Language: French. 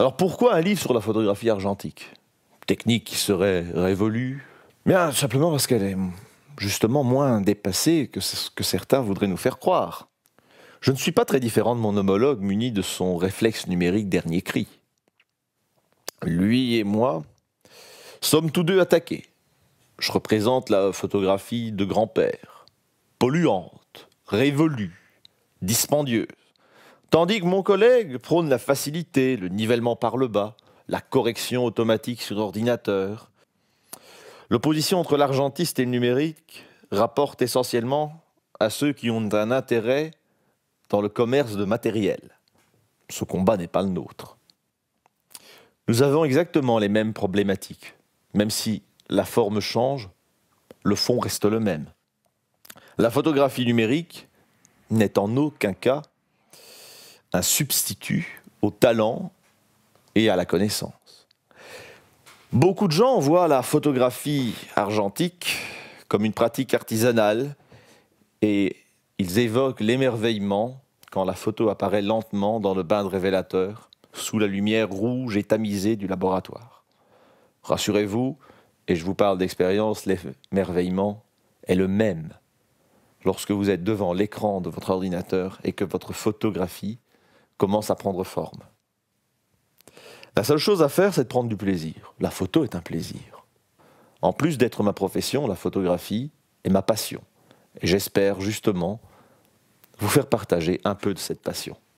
Alors pourquoi un livre sur la photographie argentique Technique qui serait révolue Bien, simplement parce qu'elle est justement moins dépassée que ce que certains voudraient nous faire croire. Je ne suis pas très différent de mon homologue muni de son réflexe numérique dernier cri. Lui et moi sommes tous deux attaqués. Je représente la photographie de grand-père, polluante, révolue, dispendieuse. Tandis que mon collègue prône la facilité, le nivellement par le bas, la correction automatique sur ordinateur. L'opposition entre l'argentiste et le numérique rapporte essentiellement à ceux qui ont un intérêt dans le commerce de matériel. Ce combat n'est pas le nôtre. Nous avons exactement les mêmes problématiques, même si la forme change, le fond reste le même. La photographie numérique n'est en aucun cas un substitut au talent et à la connaissance. Beaucoup de gens voient la photographie argentique comme une pratique artisanale et ils évoquent l'émerveillement quand la photo apparaît lentement dans le bain de révélateur sous la lumière rouge et tamisée du laboratoire. Rassurez-vous, et je vous parle d'expérience, l'émerveillement est le même lorsque vous êtes devant l'écran de votre ordinateur et que votre photographie commence à prendre forme. La seule chose à faire, c'est de prendre du plaisir. La photo est un plaisir. En plus d'être ma profession, la photographie est ma passion. Et j'espère justement vous faire partager un peu de cette passion.